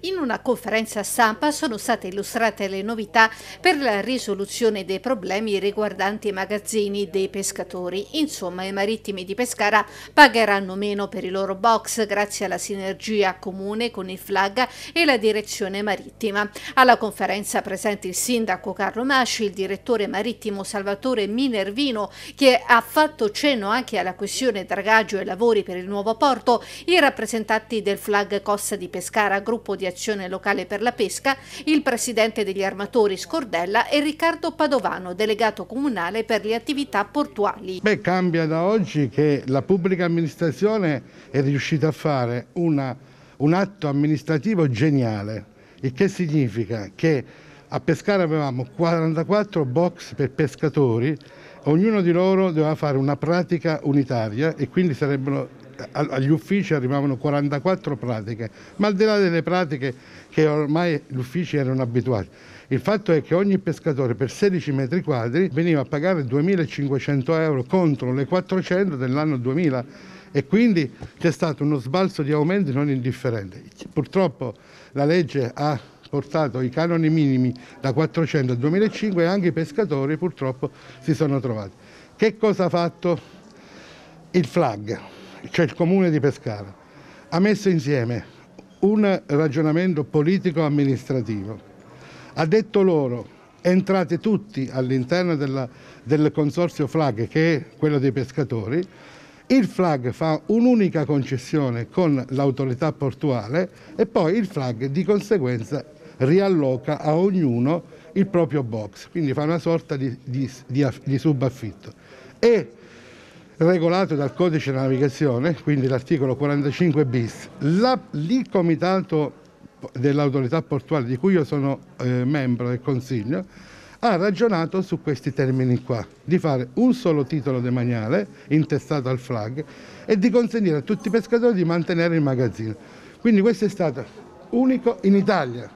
In una conferenza stampa sono state illustrate le novità per la risoluzione dei problemi riguardanti i magazzini dei pescatori. Insomma, i marittimi di Pescara pagheranno meno per i loro box grazie alla sinergia comune con il FLAG e la direzione marittima. Alla conferenza presenti il sindaco Carlo Masci, il direttore marittimo Salvatore Minervino che ha fatto cenno anche alla questione dragaggio e lavori per il nuovo porto, i rappresentanti del FLAG Costa di Pescara Gruppo Gruppo di Azione Locale per la Pesca, il presidente degli armatori Scordella e Riccardo Padovano, delegato comunale per le attività portuali. Beh, cambia da oggi che la pubblica amministrazione è riuscita a fare una, un atto amministrativo geniale, il che significa che a pescare avevamo 44 box per pescatori, ognuno di loro doveva fare una pratica unitaria e quindi sarebbero agli uffici arrivavano 44 pratiche, ma al di là delle pratiche che ormai gli uffici erano abituati. Il fatto è che ogni pescatore per 16 metri quadri veniva a pagare 2.500 euro contro le 400 dell'anno 2000 e quindi c'è stato uno sbalzo di aumenti non indifferente. Purtroppo la legge ha portato i canoni minimi da 400 a 2005 e anche i pescatori purtroppo si sono trovati. Che cosa ha fatto il flag? cioè il comune di Pescara, ha messo insieme un ragionamento politico-amministrativo. Ha detto loro, entrate tutti all'interno del consorzio FLAG, che è quello dei pescatori, il FLAG fa un'unica concessione con l'autorità portuale e poi il FLAG di conseguenza rialloca a ognuno il proprio box, quindi fa una sorta di, di, di, di subaffitto. E regolato dal codice della navigazione, quindi l'articolo 45 bis. La, il comitato dell'autorità portuale, di cui io sono eh, membro del consiglio, ha ragionato su questi termini qua, di fare un solo titolo demaniale intestato al flag e di consentire a tutti i pescatori di mantenere il magazzino. Quindi questo è stato unico in Italia.